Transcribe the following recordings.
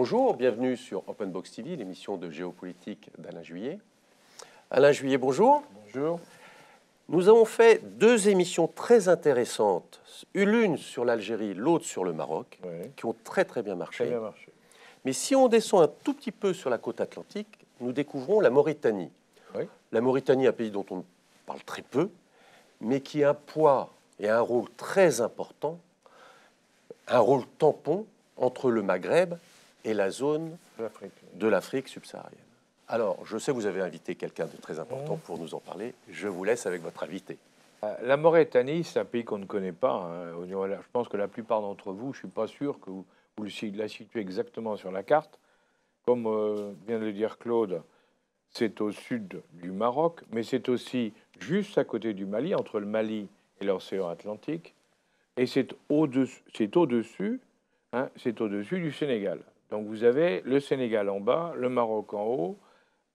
Bonjour, bienvenue sur Open Box TV, l'émission de géopolitique d'Alain Juillet. Alain Juillet, bonjour. Bonjour. Nous avons fait deux émissions très intéressantes, l'une sur l'Algérie, l'autre sur le Maroc, qui ont très très bien marché. Très bien marché. Mais si on descend un tout petit peu sur la côte atlantique, nous découvrons la Mauritanie. La Mauritanie, un pays dont on parle très peu, mais qui a un poids et un rôle très important, un rôle tampon entre le Maghreb et la zone de l'Afrique subsaharienne. Alors, je sais que vous avez invité quelqu'un de très important oh. pour nous en parler. Je vous laisse avec votre invité. Euh, la Mauritanie, c'est un pays qu'on ne connaît pas. Hein, je pense que la plupart d'entre vous, je ne suis pas sûr que vous, vous, la situez exactement sur la carte. Comme euh, vient de le dire Claude, c'est au sud du Maroc, mais c'est aussi juste à côté du Mali, entre le Mali et l'océan Atlantique. Et c'est au-dessus au hein, du Sénégal. Donc vous avez le Sénégal en bas, le Maroc en haut,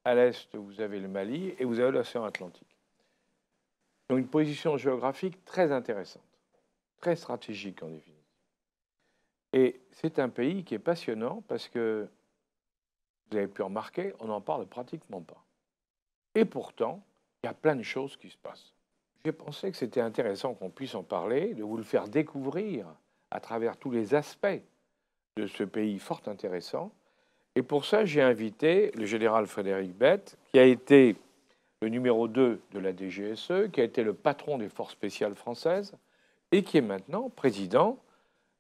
à l'est vous avez le Mali et vous avez l'océan Atlantique. Donc une position géographique très intéressante, très stratégique en définitive. Et c'est un pays qui est passionnant parce que, vous avez pu remarquer, on n'en parle pratiquement pas. Et pourtant, il y a plein de choses qui se passent. J'ai pensé que c'était intéressant qu'on puisse en parler, de vous le faire découvrir à travers tous les aspects de ce pays fort intéressant. Et pour ça, j'ai invité le général Frédéric Bette qui a été le numéro 2 de la DGSE, qui a été le patron des forces spéciales françaises et qui est maintenant président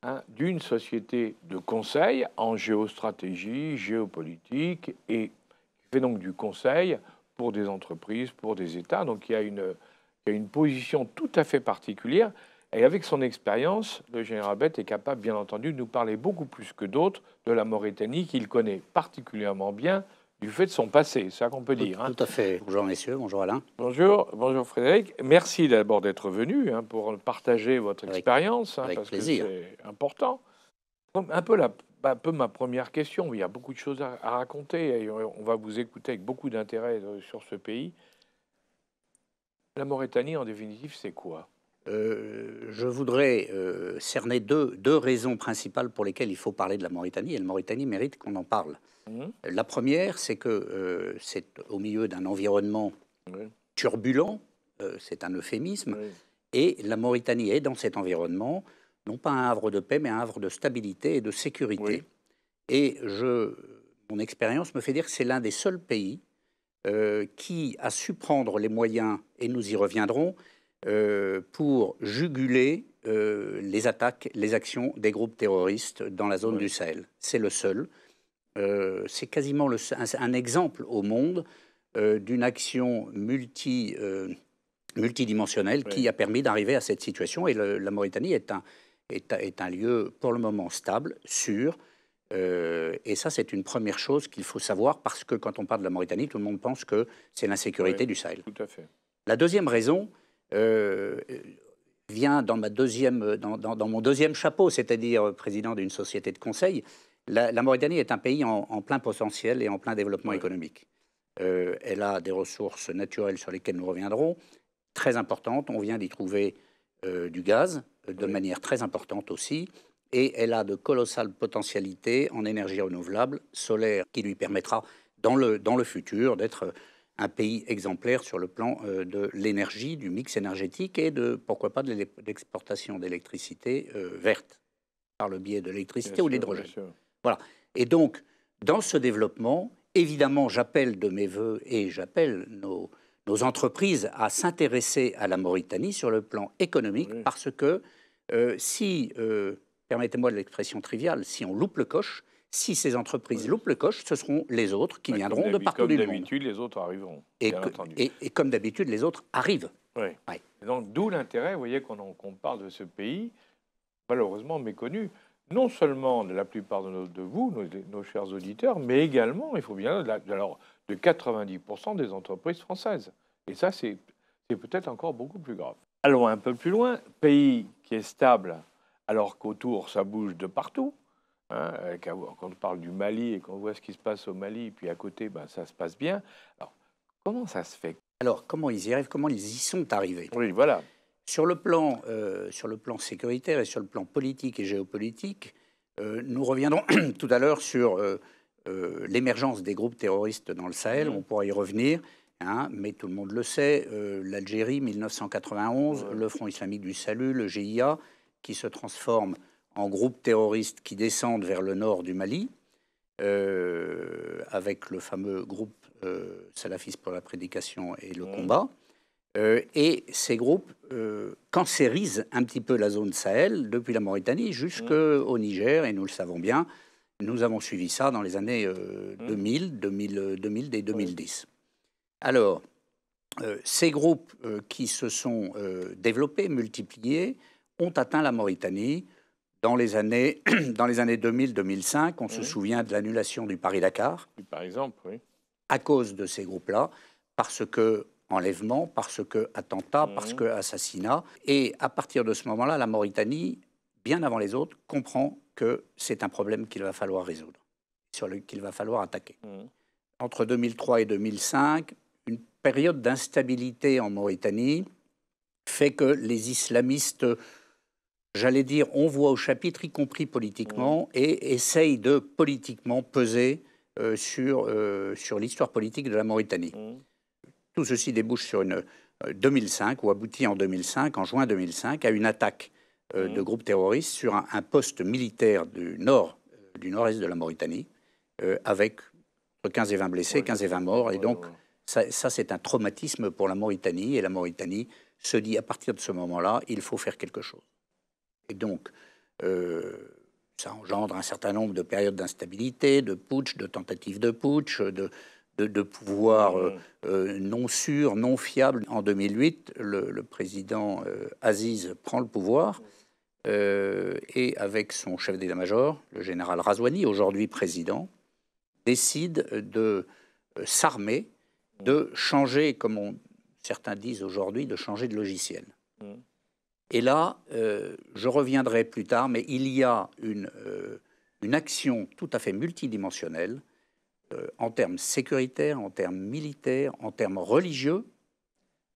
hein, d'une société de conseil en géostratégie, géopolitique, et qui fait donc du conseil pour des entreprises, pour des États. Donc il il a une position tout à fait particulière. Et avec son expérience, le général Bête est capable, bien entendu, de nous parler beaucoup plus que d'autres de la Mauritanie qu'il connaît particulièrement bien du fait de son passé, c'est ça qu'on peut dire. Hein. Tout, à fait. Bonjour messieurs, bonjour Alain. Bonjour, bonjour Frédéric. Merci d'abord d'être venu hein, pour partager votre expérience, hein, parce plaisir. que c'est important. Un peu, peu ma première question, il y a beaucoup de choses à, à raconter et on va vous écouter avec beaucoup d'intérêt euh, sur ce pays. La Mauritanie, en définitive, c'est quoi euh, je voudrais euh, cerner deux, raisons principales pour lesquelles il faut parler de la Mauritanie, et la Mauritanie mérite qu'on en parle. Mmh. La première, c'est que euh, c'est au milieu d'un environnement turbulent, c'est un euphémisme, et la Mauritanie est dans cet environnement, non pas un havre de paix, mais un havre de stabilité et de sécurité. Et mon expérience me fait dire que c'est l'un des seuls pays qui a su prendre les moyens, et nous y reviendrons, euh, pour juguler euh, les attaques, les actions des groupes terroristes dans la zone du Sahel. C'est le seul. Euh, c'est quasiment le, un, exemple au monde d'une action multi, multidimensionnelle qui a permis d'arriver à cette situation. Et la Mauritanie est un, est, un lieu pour le moment stable, sûr. et ça, c'est une première chose qu'il faut savoir parce que quand on parle de la Mauritanie, tout le monde pense que c'est l'insécurité du Sahel. Tout à fait. La deuxième raison, euh, vient dans, ma deuxième, dans, mon deuxième chapeau, c'est-à-dire président d'une société de conseil. La, Mauritanie est un pays en, plein potentiel et en plein développement économique. Euh, elle a des ressources naturelles sur lesquelles nous reviendrons, très importantes. On vient d'y trouver euh, du gaz de manière très importante aussi. Et elle a de colossales potentialités en énergie renouvelable, solaire, qui lui permettra dans le, dans le futur d'être un pays exemplaire sur le plan euh, de l'énergie, du mix énergétique et de, pourquoi pas, de l'exportation d'électricité euh, verte par le biais de l'électricité ou de l'hydrogène. Voilà. Et donc, dans ce développement, évidemment, j'appelle de mes voeux et j'appelle nos, entreprises à s'intéresser à la Mauritanie sur le plan économique parce que euh, si, permettez-moi l'expression triviale, si on loupe le coche, si ces entreprises loupent le coche, ce seront les autres qui viendront de partout du Comme d'habitude, les autres arriveront. Et, et, comme d'habitude, les autres arrivent. Oui. Donc d'où l'intérêt, vous voyez, qu'on parle de ce pays, malheureusement méconnu, non seulement de la plupart de, vous, nos, chers auditeurs, mais également, il faut bien, de 90% des entreprises françaises. Et ça, c'est peut-être encore beaucoup plus grave. Allons un peu plus loin, pays qui est stable alors qu'autour ça bouge de partout, Hein, euh, quand on parle du Mali et qu'on voit ce qui se passe au Mali, puis à côté, ben, ça se passe bien. Alors, comment ça se fait Alors, comment ils y arrivent Comment ils y sont arrivés voilà. Sur le, plan, euh, sur le plan sécuritaire et sur le plan politique et géopolitique, euh, nous reviendrons tout à l'heure sur l'émergence des groupes terroristes dans le Sahel. Mmh. On pourra y revenir. Hein, mais tout le monde le sait, l'Algérie, 1991, le Front islamique du Salut, le GIA, qui se transforme en groupes terroristes qui descendent vers le nord du Mali, euh, avec le fameux groupe euh, salafiste pour la prédication et le mmh. combat. Euh, et ces groupes euh, cancérisent un petit peu la zone Sahel, depuis la Mauritanie jusqu'au mmh. Niger, et nous le savons bien. Nous avons suivi ça dans les années 2000, 2000, 2000 et 2010. Alors, ces groupes qui se sont développés, multipliés, ont atteint la Mauritanie dans les années, dans les années 2000-2005. On se souvient de l'annulation du Paris-Dakar. Par exemple, oui. À cause de ces groupes-là, parce que enlèvement, parce que attentat, parce mmh. que assassinat. Et à partir de ce moment-là, la Mauritanie, bien avant les autres, comprend que c'est un problème qu'il va falloir résoudre, sur lequel va falloir attaquer. Mmh. Entre 2003 et 2005, une période d'instabilité en Mauritanie fait que les islamistes j'allais dire, on voit au chapitre, y compris politiquement, et essaye de politiquement peser euh, sur, euh, sur l'histoire politique de la Mauritanie. Tout ceci débouche sur une 2005, euh, ou aboutit en 2005, en juin 2005, à une attaque de groupes terroristes sur un, poste militaire du nord, du nord-est de la Mauritanie, avec 15 et 20 blessés, 15 et 20 morts, et donc ça c'est un traumatisme pour la Mauritanie, et la Mauritanie se dit à partir de ce moment-là, il faut faire quelque chose. Et donc, euh, ça engendre un certain nombre de périodes d'instabilité, de putsch, de tentatives de putsch, de, pouvoir euh, euh, non sûr, non fiable. En 2008, le, président Aziz prend le pouvoir. et avec son chef d'état-major, le général Razouani, aujourd'hui président, décide de s'armer, de changer, comme on, certains disent aujourd'hui, de changer de logiciel. Mm. Et là, euh, je reviendrai plus tard, mais il y a une, euh, action tout à fait multidimensionnelle euh, en termes sécuritaires, en termes militaires, en termes religieux,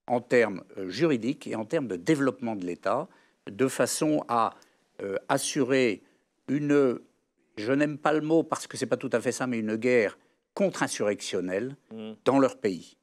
en termes juridiques et en termes de développement de l'État, de façon à assurer une, je n'aime pas le mot parce que ce n'est pas tout à fait ça, mais une guerre contre-insurrectionnelle mmh. dans leur pays.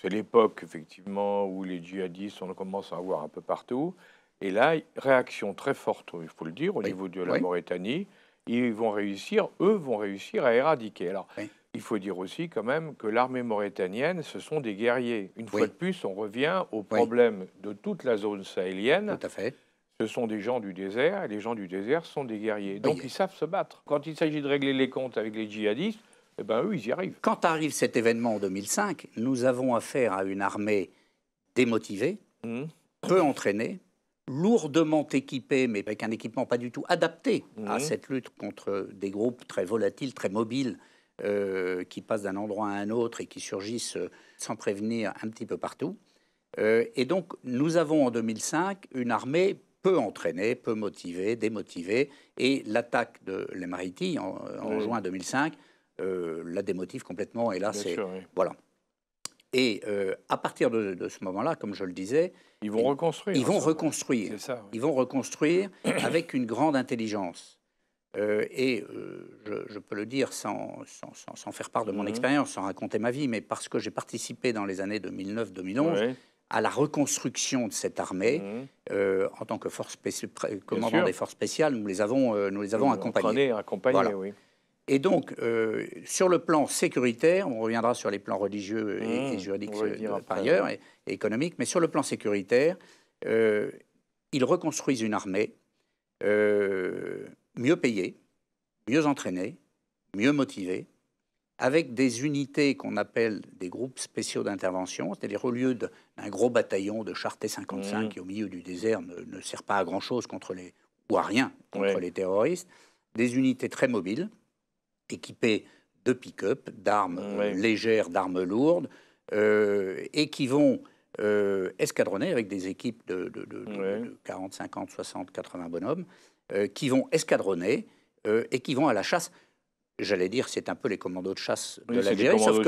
C'est l'époque, effectivement, où les djihadistes, on commence à avoir un peu partout. Et là, réaction très forte, il faut le dire, au niveau de la Mauritanie. Ils vont réussir, eux vont réussir à éradiquer. Alors, il faut dire aussi quand même que l'armée mauritanienne, ce sont des guerriers. Une fois de plus, on revient au problème de toute la zone sahélienne. Tout à fait ce sont des gens du désert, et les gens du désert sont des guerriers. Donc ils savent se battre. Quand il s'agit de régler les comptes avec les djihadistes, eh bien eux, ils y arrivent. Quand arrive cet événement en 2005, nous avons affaire à une armée démotivée, mmh. peu entraînée, lourdement équipée, mais avec un équipement pas du tout adapté mmh. à cette lutte contre des groupes très volatiles, très mobiles, euh, qui passent d'un endroit à un autre et qui surgissent euh, sans prévenir un petit peu partout. Euh, et donc, nous avons en 2005 une armée peu entraînée, peu motivée, démotivée, et l'attaque de les en, en juin 2005 euh, la démotive complètement. Et là, c'est. Voilà. Et euh, à partir de, ce moment-là, comme je le disais, ils vont reconstruire. Ils vont hein, reconstruire. Ils vont reconstruire avec une grande intelligence. Euh, et je, peux le dire sans, sans, sans, faire part de mon mhm. expérience, sans raconter ma vie, mais parce que j'ai participé dans les années 2009-2011 à la reconstruction de cette armée mhm. en tant que force commandant des forces spéciales, nous les avons, nous les avons accompagnés. oui. Et donc, euh, sur le plan sécuritaire, on reviendra sur les plans religieux et, mmh, juridiques euh, par ailleurs, et, économiques, mais sur le plan sécuritaire, euh, ils reconstruisent une armée mieux payée, mieux entraînée, mieux motivée, avec des unités qu'on appelle des groupes spéciaux d'intervention, c'est-à-dire au lieu d'un gros bataillon de Charté 55 mmh. qui, au milieu du désert, ne, sert pas à grand-chose contre les, ou à rien contre les terroristes, des unités très mobiles équipés de pick-up, d'armes légères, d'armes lourdes, euh, et qui vont euh, escadronner avec des équipes de, 40, 50, 60, 80 bonhommes, euh, qui vont escadronner et qui vont à la chasse. J'allais dire, c'est un peu les commandos de chasse de l'Algérie. Sauf,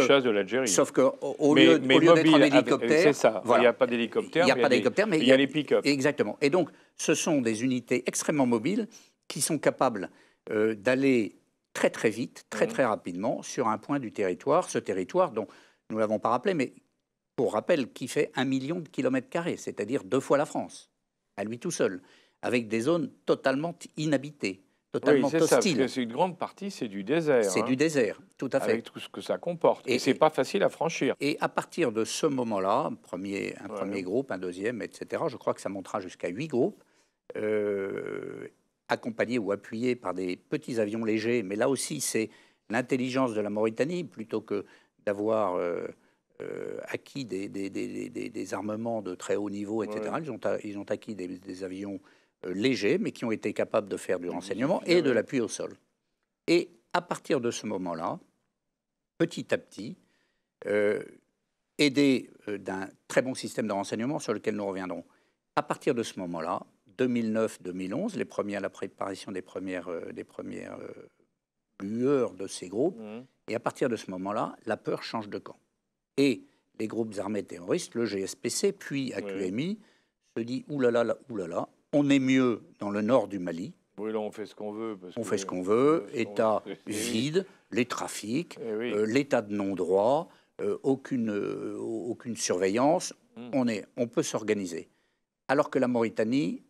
sauf que, au mais, lieu, mais lieu d'être en hélicoptère, il n'y a pas d'hélicoptère. Il n'y a, pas mais il y, y a les pick-up. Exactement. Et donc, ce sont des unités extrêmement mobiles qui sont capables d'aller très très vite, très mmh. très rapidement, sur un point du territoire, ce territoire dont nous l'avons pas rappelé, mais pour rappel, qui fait un million de kilomètres carrés, c'est-à-dire deux fois la France, à lui tout seul, avec des zones totalement inhabitées, totalement oui, hostiles. C'est une grande partie, c'est du désert. C'est hein. du désert, tout à fait. Avec tout ce que ça comporte. Et, ce c'est pas facile à franchir. Et à partir de ce moment-là, premier, un premier groupe, un deuxième, etc. Je crois que ça montera jusqu'à huit groupes. Euh, accompagnés ou appuyés par des petits avions légers. Mais là aussi, c'est l'intelligence de la Mauritanie, plutôt que d'avoir euh, euh, acquis des, armements de très haut niveau, etc. Ils, ont, acquis des, avions euh, légers, mais qui ont été capables de faire du renseignement et de l'appui au sol. Et à partir de ce moment-là, petit à petit, aidés d'un très bon système de renseignement sur lequel nous reviendrons, à partir de ce moment-là, 2009-2011, les la préparation des premières, euh, des premières euh, lueurs de ces groupes. Mmh. Et à partir de ce moment-là, la peur change de camp. Et les groupes armés terroristes, le GSPC, puis AQMI, se dit oulala, là là là, on est mieux dans le nord du Mali. on fait ce qu'on veut. on fait ce qu'on veut, État vide, les trafics, eh euh, l'état de non-droit, aucune, aucune surveillance. Mmh. On, est, on peut s'organiser. Alors que la Mauritanie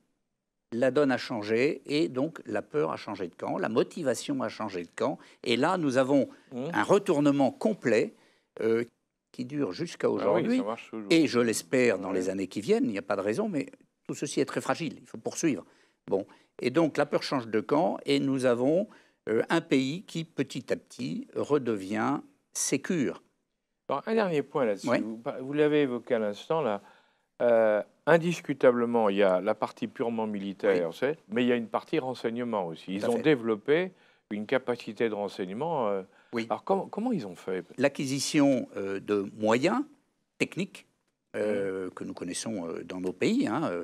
la donne a changé et donc la peur a changé de camp, la motivation a changé de camp. Et là, nous avons mmh. un retournement complet euh, qui dure jusqu'à ah aujourd'hui. et je l'espère dans les années qui viennent, il n'y a pas de raison, mais tout ceci est très fragile, il faut poursuivre. Bon. Et donc la peur change de camp et nous avons euh, un pays qui petit à petit redevient sécure. un dernier point là-dessus. vous l'avez évoqué à l'instant, là. Euh, indiscutablement, il y a la partie purement militaire, mais il y a une partie renseignement aussi. Ils ont développé une capacité de renseignement. Euh, oui. Alors comment, ils ont fait L'acquisition euh, de moyens techniques mmh. que nous connaissons dans nos pays, hein,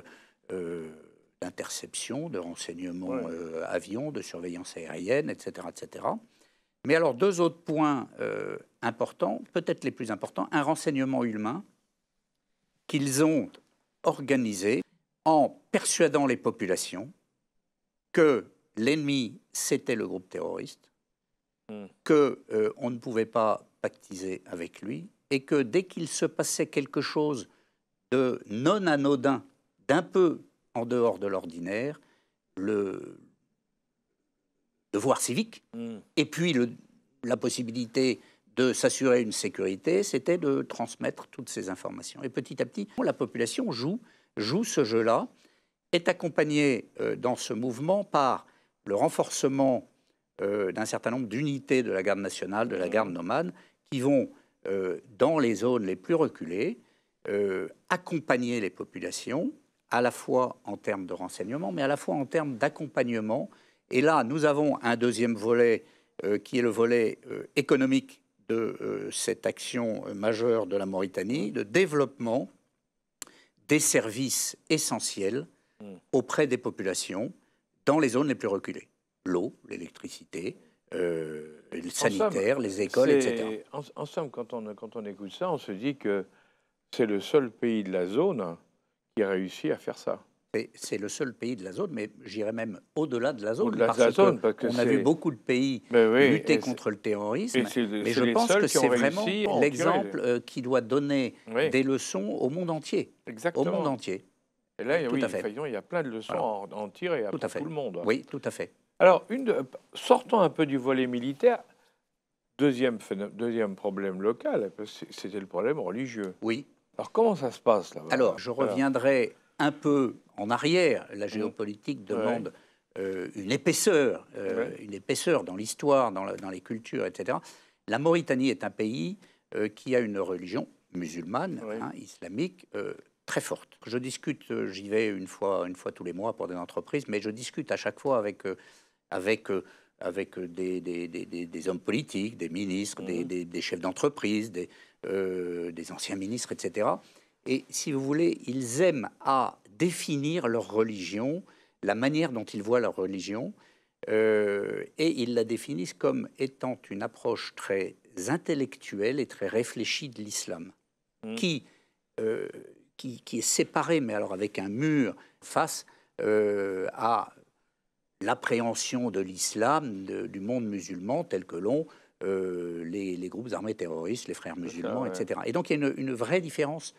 d'interception, de renseignement avions, avion, de surveillance aérienne, etc., etc. Mais alors deux autres points importants, peut-être les plus importants, un renseignement humain qu'ils ont organisé en persuadant les populations que l'ennemi, c'était le groupe terroriste, hmm. que qu'on euh, ne pouvait pas pactiser avec lui, et que dès qu'il se passait quelque chose de non anodin, d'un peu en dehors de l'ordinaire, le devoir civique, hmm. et puis le, la possibilité de s'assurer une sécurité, c'était de transmettre toutes ces informations. Et petit à petit, la population joue, ce jeu-là, est accompagnée euh, dans ce mouvement par le renforcement euh, d'un certain nombre d'unités de la garde nationale, de la garde nomade, qui vont, euh, dans les zones les plus reculées, accompagner les populations, à la fois en termes de renseignement, mais à la fois en termes d'accompagnement. Et là, nous avons un deuxième volet qui est le volet économique de euh, cette action majeure de la Mauritanie, de développement des services essentiels hmm. auprès des populations dans les zones les plus reculées. L'eau, l'électricité, le euh, sanitaire, les écoles, etc. En, somme, quand on, quand on écoute ça, on se dit que c'est le seul pays de la zone qui a réussi à faire ça c'est le seul pays de la zone, mais j'irais même au-delà de la zone, parce, de on a vu beaucoup de pays ben lutter contre le terrorisme. mais je pense que c'est vraiment l'exemple euh, qui doit donner des leçons au monde entier. Exactement. Au monde entier. Et là, il y a plein de leçons à en tirer à tout, le monde. Oui, tout à fait. Alors, une sortons un peu du volet militaire. Deuxième, deuxième problème local, c'était le problème religieux. Oui. Alors, comment ça se passe là Alors, je reviendrai un peu en arrière. La mmh. géopolitique demande euh, une épaisseur, euh, une épaisseur dans l'histoire, dans, les cultures, etc. La Mauritanie est un pays euh, qui a une religion musulmane, hein, islamique, très forte. Je discute, j'y vais une fois, une fois tous les mois pour des entreprises, mais je discute à chaque fois avec, avec, avec des, hommes politiques, des ministres, des, mmh. chefs d'entreprise, des, anciens ministres, etc. Et si vous voulez, ils aiment à définir leur religion, la manière dont ils voient leur religion, euh, et ils la définissent comme étant une approche très intellectuelle et très réfléchie de l'islam, mmh. euh, qui, qui, est séparée, mais alors avec un mur face euh, à l'appréhension de l'islam, du monde musulman tel que l'ont les, groupes armés terroristes, les frères musulmans, etc. Et donc il y a une, une vraie différence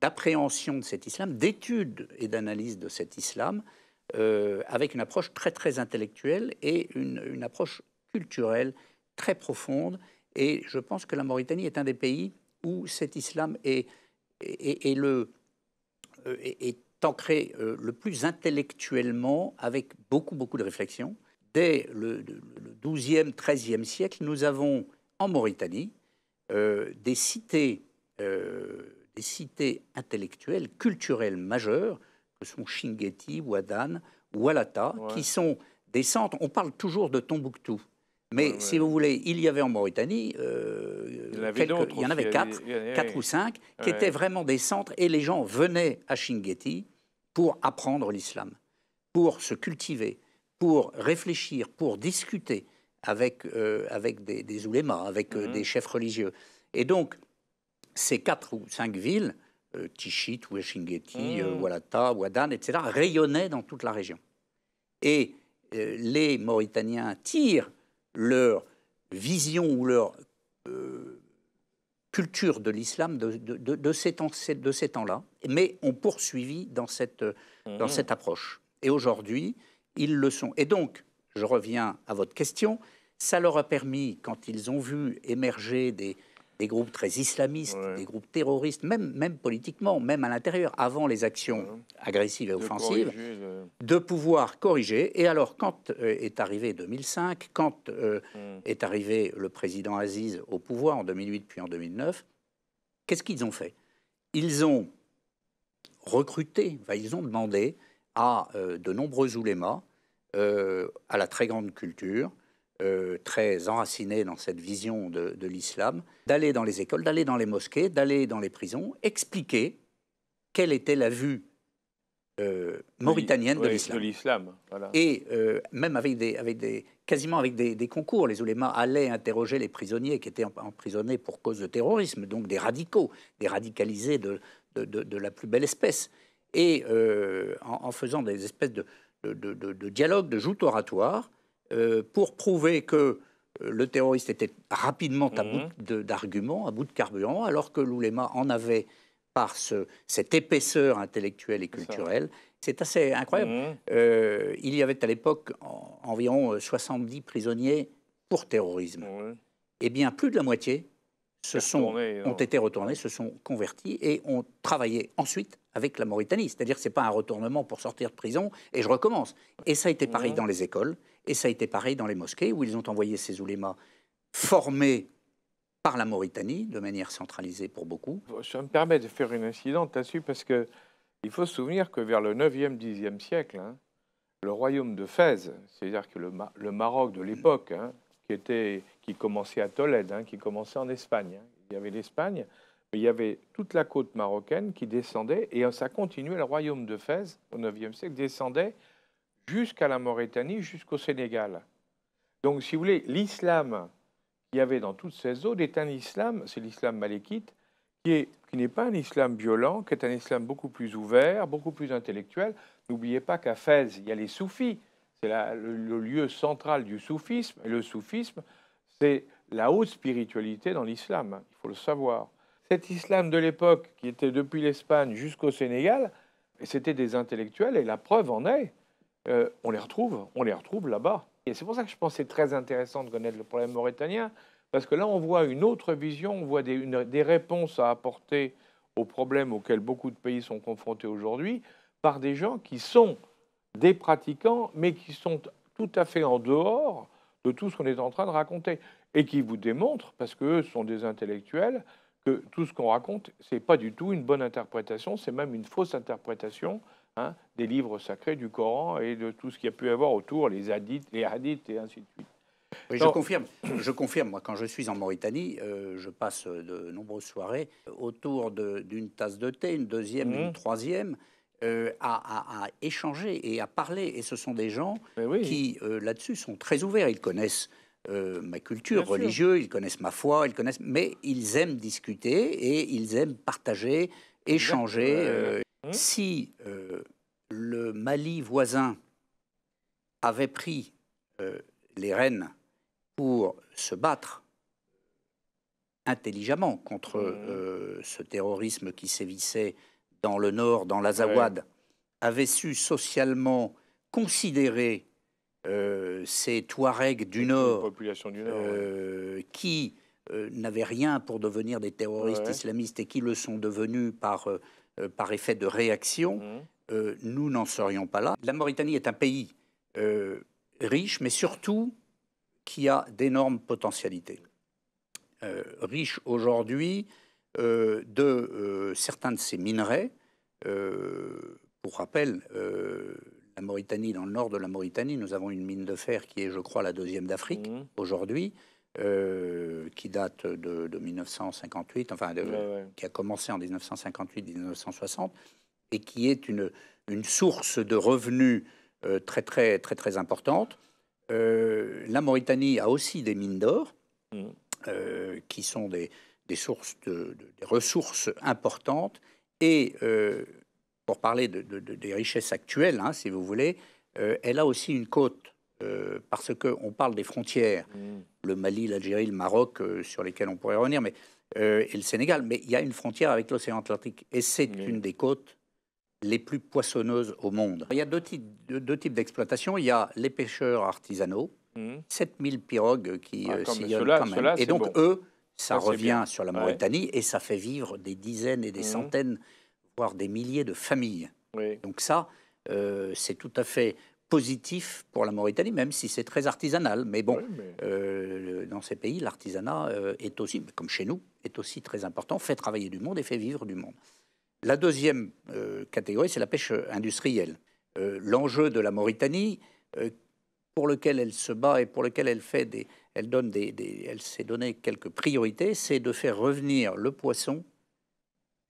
d'appréhension de, cet islam, d'étude et d'analyse de cet islam, euh, avec une approche très très intellectuelle et une, approche culturelle très profonde. Et je pense que la Mauritanie est un des pays où cet islam est, est, est le, euh, est ancré euh, le plus intellectuellement, avec beaucoup beaucoup de réflexion. Dès le, XIIe, 12e, 13e siècle, nous avons en Mauritanie des cités des cités intellectuelles, culturelles majeures, que sont Shingeti, Wadan, Walata, qui sont des centres. On parle toujours de Tombouctou. Mais si vous voulez, il y avait en Mauritanie, il, y en avait quatre, quatre ou cinq, qui étaient vraiment des centres, et les gens venaient à Shingeti pour apprendre l'islam, pour se cultiver, pour réfléchir, pour discuter avec, euh, avec des, des oulémas, avec euh, mhm. des chefs religieux. Et donc, ces quatre ou cinq villes, euh, Tichit, Weshingeti, euh, mmh. Walata, Wadan, etc., rayonnaient dans toute la région. Et euh, les Mauritaniens tirent leur vision ou leur culture de l'islam de, de, de, de, ces temps-là, mais ont poursuivi dans cette, dans mmh. cette approche. Et aujourd'hui, ils le sont. Et donc, je reviens à votre question, ça leur a permis, quand ils ont vu émerger des, des groupes très islamistes, des groupes terroristes, même, politiquement, même à l'intérieur, avant les actions agressives et offensives, euh. de, pouvoir corriger. Et alors, quand euh, est arrivé 2005, quand euh, est arrivé le président Aziz au pouvoir en 2008 puis en 2009, qu'est-ce qu'ils ont fait Ils ont recruté, ils ont demandé à de nombreux oulémas, à la très grande culture, euh, très enraciné dans cette vision de, l'islam, d'aller dans les écoles, d'aller dans les mosquées, d'aller dans les prisons, expliquer quelle était la vue euh, mauritanienne de l'islam. Et euh, même avec des, avec des, quasiment avec des, concours, les oulémas allaient interroger les prisonniers qui étaient emprisonnés pour cause de terrorisme, donc des radicaux, des radicalisés de, la plus belle espèce. Et en, faisant des espèces de, de, dialogues, de joutes oratoires, euh, pour prouver que euh, le terroriste était rapidement à mhm. bout d'arguments, à bout de carburant, alors que l'Oulema en avait par cette épaisseur intellectuelle et culturelle. C'est assez incroyable. Mhm. Euh, il y avait à l'époque environ 70 prisonniers pour terrorisme. Et Eh bien, plus de la moitié se sont, euh, ont été retournés, se sont convertis et ont travaillé ensuite avec la Mauritanie. C'est-à-dire que ce n'est pas un retournement pour sortir de prison et je recommence. Et ça a été pareil mhm. dans les écoles et ça a été pareil dans les mosquées où ils ont envoyé ces oulémas formés par la Mauritanie de manière centralisée pour beaucoup. Je me permets de faire une incidente là-dessus parce qu'il faut se souvenir que vers le 9e, 10e siècle, hein, le royaume de Fès, c'est-à-dire que le, Maroc de l'époque, hein, qui, était, qui commençait à Tolède, hein, qui commençait en Espagne. Hein. Il y avait l'Espagne, mais il y avait toute la côte marocaine qui descendait, et ça continuait, le royaume de Fès, au IXe siècle, descendait jusqu'à la Mauritanie, jusqu'au Sénégal. Donc, si vous voulez, l'islam qu'il y avait dans toutes ces zones est un islam, c'est l'islam maléquite, qui, qui n'est pas un islam violent, qui est un islam beaucoup plus ouvert, beaucoup plus intellectuel. N'oubliez pas qu'à Fès, il y a les soufis, c'est le, lieu central du soufisme. Et le soufisme, c'est la haute spiritualité dans l'islam, il faut le savoir. Cet islam de l'époque, qui était depuis l'Espagne jusqu'au Sénégal, c'était des intellectuels, et la preuve en est, euh, on les retrouve, on les retrouve là-bas. Et c'est pour ça que je pense que c'est très intéressant de connaître le problème mauritanien, parce que là, on voit une autre vision, on voit des réponses à apporter aux problèmes auxquels beaucoup de pays sont confrontés aujourd'hui par des gens qui sont des pratiquants, mais qui sont tout à fait en dehors de tout ce qu'on est en train de raconter, et qui vous démontrent, parce qu'eux sont des intellectuels, que tout ce qu'on raconte, ce n'est pas du tout une bonne interprétation, c'est même une fausse interprétation hein, des livres sacrés du Coran et de tout ce qu'il y a pu avoir autour, les hadiths, les hadiths et ainsi de suite. je confirme, je confirme, quand je suis en Mauritanie, euh, je passe de nombreuses soirées autour d'une tasse de thé, une deuxième, mmh. une troisième, euh, à, échanger et à parler. Et ce sont des gens eh qui, euh, là-dessus, sont très ouverts. Ils connaissent euh, ma culture religieuse, ils connaissent ma foi, ils connaissent... mais ils aiment discuter et ils aiment partager, échanger. Hmm. Si le Mali voisin avait pris les rênes pour se battre intelligemment contre hmm. ce terrorisme qui sévissait dans le Nord, dans l'Azawad, avaient su socialement considérer euh, ces Touaregs du Nord, euh, qui euh, n'avaient rien pour devenir des terroristes islamistes et qui le sont devenus par, par effet de réaction, mmh. nous n'en serions pas là. La Mauritanie est un pays riche, mais surtout qui a d'énormes potentialités. riche aujourd'hui euh, de euh, certains de ces minerais. Euh, pour rappel, la Mauritanie, dans le nord de la Mauritanie, nous avons une mine de fer qui est, je crois, la deuxième d'Afrique mhm. aujourd'hui. qui date de, 1958, enfin, qui a commencé en 1958-1960, et qui est une, source de revenus très, très, très, très importante. la Mauritanie a aussi des mines d'or, mhm. qui sont des, des, sources de, des ressources importantes et, euh, pour parler de, des richesses actuelles, hein, si vous voulez, euh, elle a aussi une côte, euh, parce qu'on parle des frontières, mmh. le Mali, l'Algérie, le Maroc, euh, sur lesquels on pourrait revenir, mais, et le Sénégal, mais il y a une frontière avec l'océan Atlantique, et c'est une des côtes les plus poissonneuses au monde. Il y a deux types, d'exploitation. Il y a les pêcheurs artisanaux, 7000 mmh. pirogues qui sillonnent ah, quand même. Et donc, eux, ça, revient sur la Mauritanie et ça fait vivre des dizaines et des mhm. centaines, voire des milliers de familles. Donc ça, euh, c'est tout à fait positif pour la Mauritanie, même si c'est très artisanal. Mais bon, euh, dans ces pays, l'artisanat euh, est aussi, comme chez nous, est aussi très important, fait travailler du monde et fait vivre du monde. La deuxième catégorie, c'est la pêche industrielle. L'enjeu de la Mauritanie, pour lequel elle se bat et pour lequel elle fait des, elle, s'est donné quelques priorités, c'est de faire revenir le poisson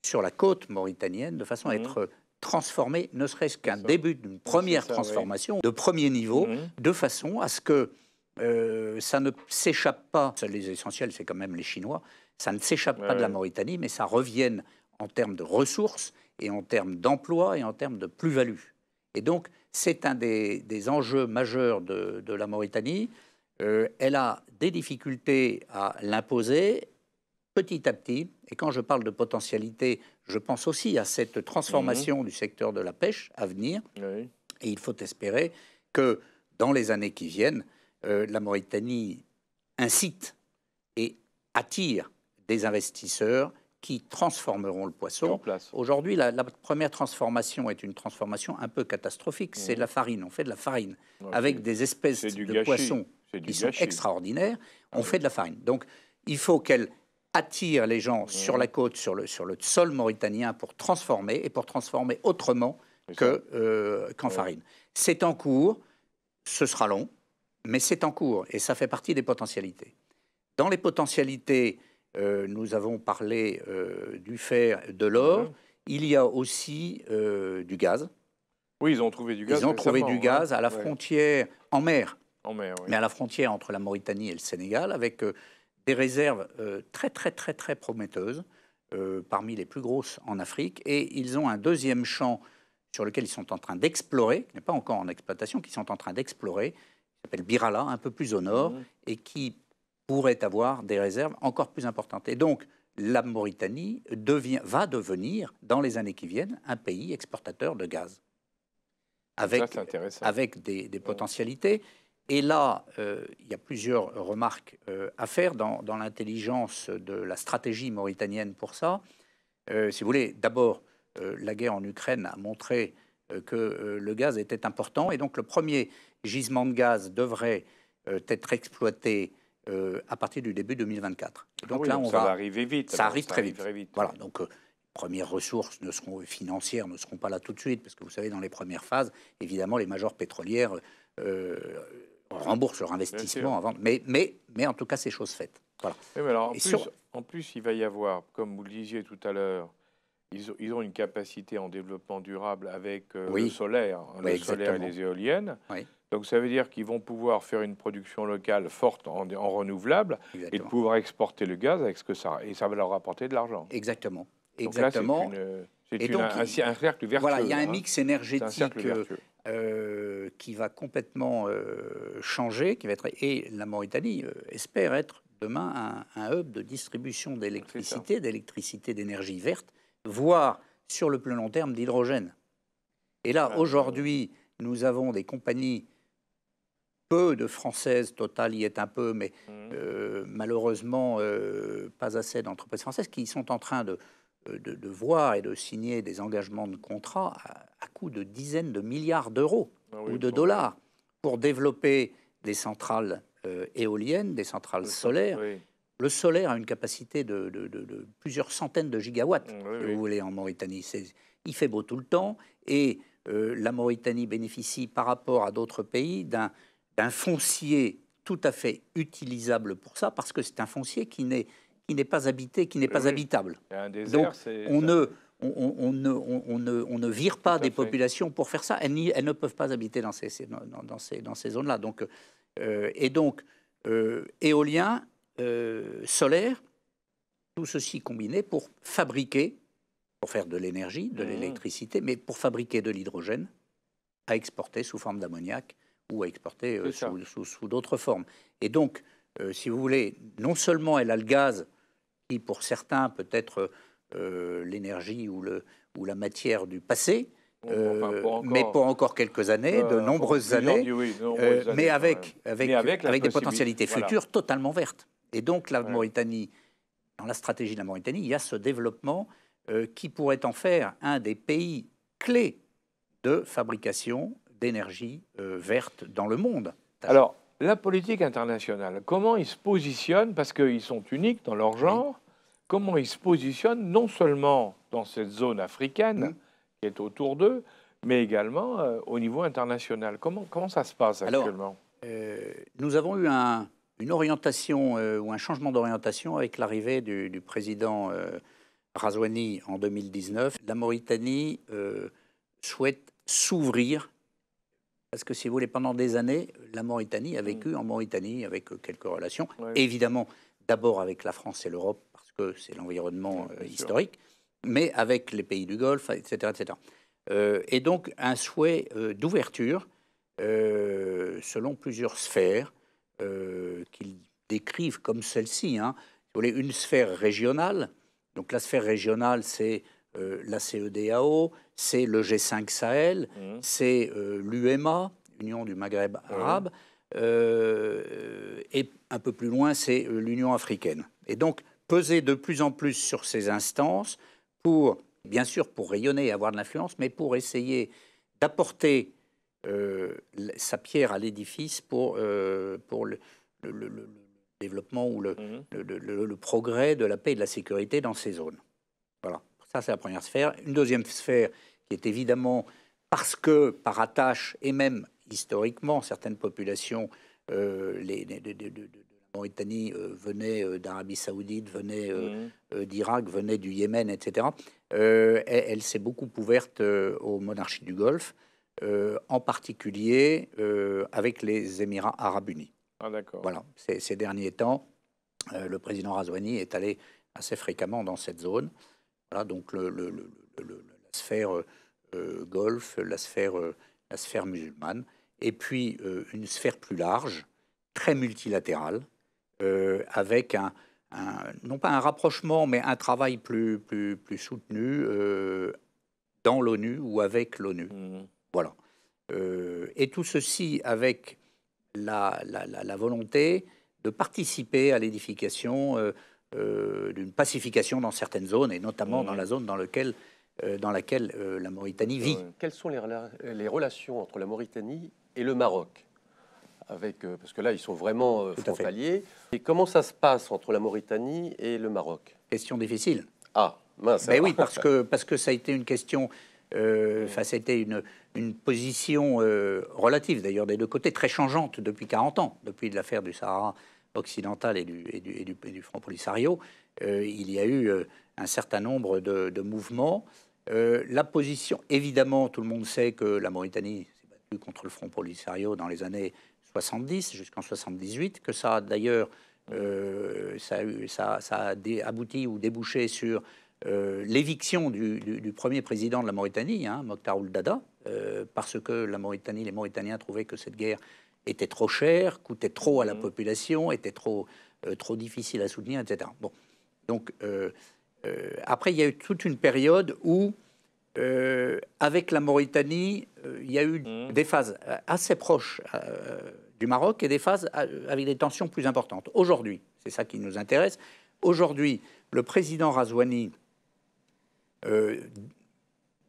sur la côte mauritanienne de façon à mhm. être transformé, ne serait-ce qu'un début d'une première transformation de premier niveau, mhm. de façon à ce que euh, ça ne s'échappe pas, les essentiels c'est quand même les Chinois, ça ne s'échappe pas de la Mauritanie, mais ça revienne en termes de ressources et en termes d'emploi et en termes de plus-value. Et donc, c'est un des, enjeux majeurs de la Mauritanie. Euh, elle a des difficultés à l'imposer petit à petit. Et quand je parle de potentialité, je pense aussi à cette transformation mhm. du secteur de la pêche à venir. Et il faut espérer que dans les années qui viennent, euh, la Mauritanie incite et attire des investisseurs qui transformeront le poisson. Aujourd'hui, la, première transformation est une transformation un peu catastrophique. C'est C'est mhm. la farine. On fait de la farine avec des espèces de poissons qui sont extraordinaires, on ah fait de la farine. Donc il faut qu'elle attire les gens mmh. sur la côte, sur le, sur le sol mauritanien pour transformer et pour transformer autrement euh, qu'en farine. C'est en cours, ce sera long, mais c'est en cours et ça fait partie des potentialités. Dans les potentialités, euh, nous avons parlé euh, du fer, de l'or. Mmh. Il y a aussi du gaz. Oui, ils ont trouvé du gaz. Ils ont trouvé du gaz hein. à la frontière en mer Oh, mais, à la frontière entre la Mauritanie et le Sénégal, avec euh, des réserves euh, très, très, très, très prometteuses, euh, parmi les plus grosses en Afrique. Et ils ont un deuxième champ sur lequel ils sont en train d'explorer, qui n'est pas encore en exploitation, qui sont en train d'explorer, qui s'appelle Birala, un peu plus au nord, mmh. et qui pourrait avoir des réserves encore plus importantes. Et donc, la Mauritanie devient, va devenir, dans les années qui viennent, un pays exportateur de gaz. Avec, avec des, des potentialités. Et là, euh, il y a plusieurs remarques euh, à faire dans, l'intelligence de la stratégie mauritanienne pour ça. Euh, si vous voulez, d'abord, la guerre en Ukraine a montré que le gaz était important. Et donc, le premier gisement de gaz devrait être exploité à partir du début 2024. Ah donc là, on ça va, arriver vite. Ça arrive, très, vite. Voilà. Donc, premières ressources ne seront financières ne seront pas là tout de suite parce que vous savez, dans les premières phases, évidemment, les majors pétrolières on leur investissement avant. Mais, mais, mais en tout cas, c'est chose faite. Voilà. en, plus, en, plus, il va y avoir, comme vous le disiez tout à l'heure, ils, ont, une capacité en développement durable avec euh, le solaire, hein, le solaire et les éoliennes. Donc ça veut dire qu'ils vont pouvoir faire une production locale forte en, en renouvelable et pouvoir exporter le gaz avec ce que ça et ça va leur rapporter de l'argent. Exactement. Exactement. c'est un, un cercle vertueux. Voilà, il y a un hein. mix énergétique. Euh, euh, qui va complètement euh, changer, qui va être et la Mauritanie euh, espère être demain un, hub de distribution d'électricité, d'électricité d'énergie verte, voire sur le plus long terme d'hydrogène. Et là, ah, aujourd'hui, nous avons des compagnies peu de françaises, Total y est un peu, mais mmh. malheureusement pas assez d'entreprises françaises qui sont en train de, de, de, voir et de signer des engagements de contrat de dizaines de milliards d'euros ah ou de dollars pour développer des centrales euh, éoliennes, des centrales solaires. Le solaire a une capacité de, plusieurs centaines de gigawatts, mm, vous voulez, en Mauritanie. Il fait beau tout le temps et euh, la Mauritanie bénéficie par rapport à d'autres pays d'un foncier tout à fait utilisable pour ça, parce que c'est un foncier qui n'est pas habité, qui n'est pas habitable. Donc, on ne, on, ne, vire pas des populations pour faire ça. Elles, ne peuvent pas habiter dans ces, dans dans ces zones-là. Donc, euh, et donc, euh, éolien, euh, solaire, tout ceci combiné pour fabriquer, pour faire de l'énergie, de mmh. l'électricité, mais pour fabriquer de l'hydrogène à exporter sous forme d'ammoniac ou à exporter sous d'autres formes. Et donc, si vous voulez, non seulement elle a le gaz, qui pour certains peut être euh, l'énergie ou, le, ou la matière du passé. Euh, mais pour encore quelques années, euh, de nombreuses années, mais avec, avec, des potentialités futures totalement vertes. Et donc la Mauritanie, dans la stratégie de la Mauritanie, il y a ce développement qui pourrait en faire un des pays clés de fabrication d'énergie verte dans le monde. Alors, la politique internationale, comment ils se positionnent, parce qu'ils sont uniques dans leur genre, comment ils se positionnent non seulement dans cette zone africaine mm. qui est autour d'eux, mais également euh, au niveau international. Comment, comment ça se passe actuellement euh, Nous avons eu un, une orientation euh, ou un changement d'orientation avec l'arrivée du, président Razouani en 2019. La Mauritanie souhaite s'ouvrir. Parce que si vous voulez, pendant des années, la Mauritanie a vécu mm. en Mauritanie avec quelques relations, évidemment d'abord avec la France et l'Europe c'est l'environnement euh, historique, mais avec les pays du Golfe, etc. etc. Euh, et donc un souhait euh, d'ouverture selon plusieurs sphères qu'ils décrivent comme celle-ci. Hein. voulez une sphère régionale. Donc la sphère régionale, c'est la CEDAO, c'est le G5 Sahel, mmh. c'est l'UMA, Union du Maghreb mmh. arabe, et un peu plus loin, c'est l'Union africaine. Et donc peser de plus en plus sur ces instances pour, bien sûr, pour rayonner et avoir de l'influence, mais pour essayer d'apporter euh, sa pierre à l'édifice pour, euh, pour le, développement ou mhm. le le, progrès de la paix et de la sécurité dans ces zones. Voilà, ça c'est la première sphère. Une deuxième sphère qui est évidemment parce que par attache et même historiquement certaines populations euh, les, Mauritanie euh, venait euh, d'Arabie Saoudite, venait euh, mhm. d'Irak, venait du Yémen, etc. elle, s'est beaucoup ouverte aux monarchies du Golfe, en particulier avec les Émirats Arabes Unis. Ah, d'accord. Voilà, ces, derniers temps, le président Razouani est allé assez fréquemment dans cette zone. Voilà, donc la sphère Golfe, la sphère, musulmane, et puis une sphère plus large, très multilatérale, euh, avec un, non pas un rapprochement, mais un travail plus, plus, plus soutenu euh, dans l'ONU ou avec l'ONU. Mmh. Voilà. Euh, et tout ceci avec la, la, volonté de participer à l'édification d'une pacification dans certaines zones, et notamment dans mmh. la zone dans laquelle dans laquelle la Mauritanie vit. Quelles sont les, les, relations entre la Mauritanie et le Maroc avec, euh, parce que là, ils sont vraiment euh, frontaliers. Et comment ça se passe entre la Mauritanie et le Maroc Question difficile. Ah, mince. Mais ben oui, parce que, parce que ça a été une question, euh, enfin, ça a été une, une position relative d'ailleurs des deux côtés, très changeante depuis 40 ans, depuis l'affaire du Sahara occidental et du, et du, et du, Front Polisario. il y a eu un certain nombre de, de mouvements. la position, évidemment, tout le monde sait que la Mauritanie s'est battue contre le Front Polisario dans les années 70 jusqu'en 78, que ça d'ailleurs euh, ça, a abouti ou débouché sur euh, l'éviction du, premier président de la Mauritanie, hein, Mokhtar Dada, euh, parce que la Mauritanie, les Mauritaniens trouvaient que cette guerre était trop chère, coûtait trop à la mmh. population, était trop, trop difficile à soutenir, etc. Bon. Donc, après, il y a eu toute une période où euh, avec la Mauritanie, euh, il y a eu mm. des phases euh, assez proches du Maroc et des phases avec des tensions plus importantes. Aujourd'hui, c'est ça qui nous intéresse, aujourd'hui, le président Razouani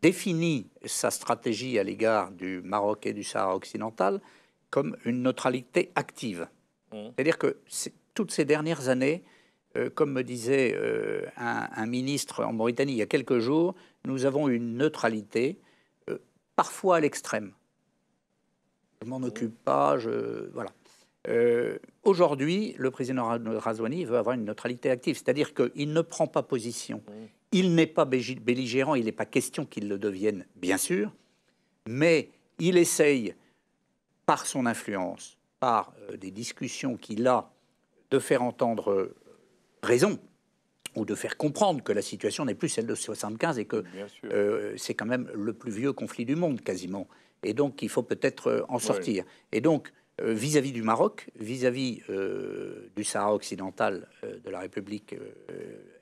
définit sa stratégie à l'égard du Maroc et du Sahara occidental comme une neutralité active. Mm. C'est-à-dire que toutes ces dernières années, euh, comme me disait euh, un, ministre en Mauritanie il y a quelques jours, nous avons une neutralité, euh, parfois à l'extrême. Je m'en occupe pas, je. Voilà. Aujourd'hui, le président Razouani veut avoir une neutralité active, c'est-à-dire qu'il ne prend pas position. Il n'est pas belligérant, il n'est pas question qu'il le devienne, bien sûr, mais il essaye, par son influence, par des discussions qu'il a, de faire entendre raison ou de faire comprendre que la situation n'est plus celle de 75 et que euh, c'est quand même le plus vieux conflit du monde quasiment. Et donc il faut peut-être euh, en sortir. Et donc euh, vis-à-vis du Maroc, vis-à-vis du Sahara occidental, de la République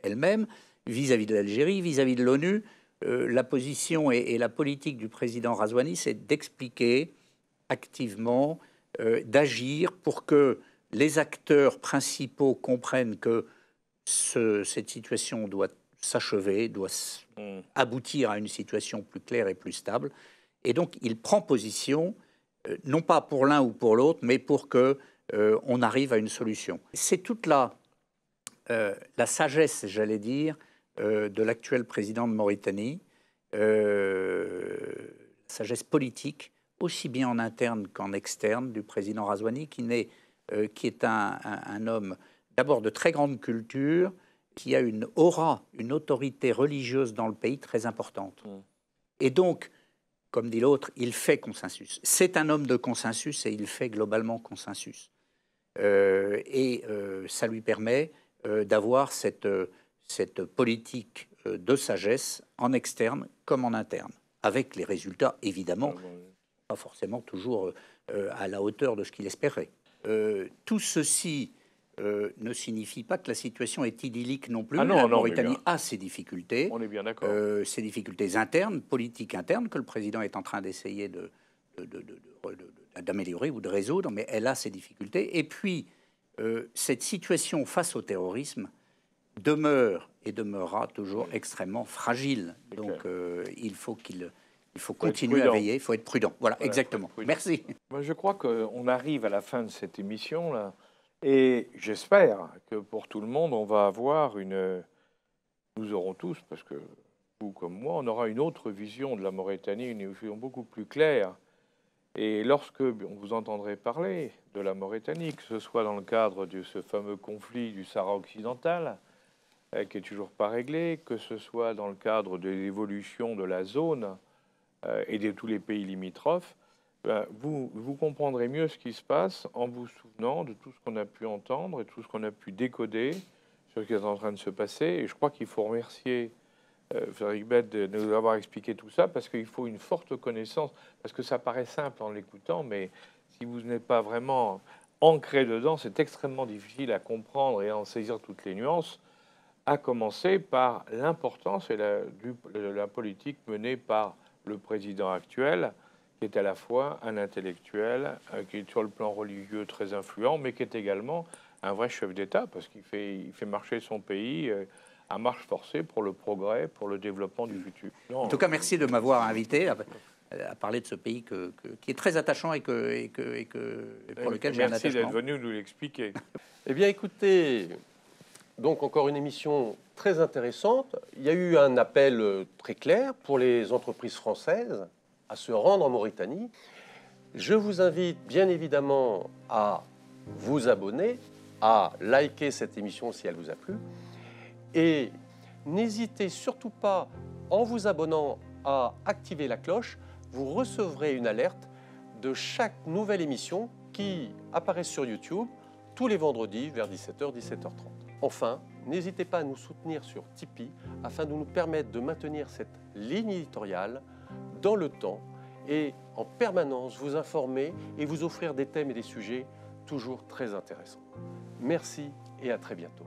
elle-même, vis-à-vis de l'Algérie, vis-à-vis de l'ONU, la position et, la politique du président Razouani, c'est d'expliquer activement, d'agir pour que les acteurs principaux comprennent que cette situation doit s'achever, doit mm. aboutir à une situation plus claire et plus stable. Et donc, il prend position, euh, non pas pour l'un ou pour l'autre, mais pour que euh, on arrive à une solution. C'est toute la, euh, la sagesse, j'allais dire, de l'actuel président de Mauritanie, sagesse politique, aussi bien en interne qu'en externe, du président Razouani, qui, n'est, qui est un homme d'abord de très grande culture, qui a une aura, une autorité religieuse dans le pays très importante. Mm. Et donc, comme dit l'autre, il fait consensus. C'est un homme de consensus et il fait globalement consensus. Euh, et euh, ça lui permet euh, d'avoir cette, cette politique de sagesse en externe comme en interne, avec les résultats évidemment ah pas forcément toujours à la hauteur de ce qu'il espérait. tout ceci euh, ne signifie pas que la situation est idyllique non plus. Ah la Mauritanie a ses difficultés. On est bien d'accord. Euh, ses difficultés internes, politiques internes, que le président est en train d'essayer de, d'améliorer ou de résoudre, mais elle a ses difficultés. Et puis, euh, cette situation face au terrorisme demeure et demeurera toujours extrêmement fragile. Donc, il faut qu'il... Il faut continuer à veiller, il faut être prudent. Voilà, exactement. Merci. je crois qu'on arrive à la fin de cette émission. Là. Et j'espère que pour tout le monde, on va avoir une. Nous aurons tous, parce que vous comme moi, on aura une autre vision de la Mauritanie, une vision beaucoup plus claire. Et lorsque vous entendrez parler de la Mauritanie, que ce soit dans le cadre de ce fameux conflit du Sahara occidental, euh, qui est toujours pas réglé, que ce soit dans le cadre de l'évolution de la zone euh, et de tous les pays limitrophes, bah, vous, comprendrez mieux ce qui se passe en vous souvenant de tout ce qu'on a pu entendre et tout ce qu'on a pu décoder sur ce qui est en train de se passer. Et je crois qu'il faut remercier euh, Frédéric Bette de nous avoir expliqué tout ça parce qu'il faut une forte connaissance, parce que ça paraît simple en l'écoutant, mais si vous n'êtes pas vraiment ancré dedans, c'est extrêmement difficile à comprendre et à en saisir toutes les nuances, à commencer par l'importance de la politique menée par le président actuel qui est à la fois un intellectuel, euh, qui est sur le plan religieux très influent, mais qui est également un vrai chef d'État, parce qu'il fait, il fait marcher son pays euh, à marche forcée pour le progrès, pour le développement du futur. en tout cas, merci de m'avoir invité à, parler de ce pays qui est très attachant et, que, et, que, pour lequel j'ai un attachement. Merci d'être venu nous l'expliquer. eh bien, écoutez, donc encore une émission très intéressante. Il y a eu un appel euh, très clair pour les entreprises françaises à se rendre en Mauritanie. Je vous invite bien évidemment à vous abonner, à liker cette émission si elle vous a plu. Et n'hésitez surtout pas, en vous abonnant, à activer la cloche. Vous recevrez une alerte de chaque nouvelle émission qui apparaît sur YouTube tous les vendredis vers 17h, 17h30. Enfin, n'hésitez pas à nous soutenir sur Tipeee afin de nous permettre de maintenir cette ligne éditoriale dans le temps et en permanence vous informer et vous offrir des thèmes et des sujets toujours très intéressants. Merci et à très bientôt.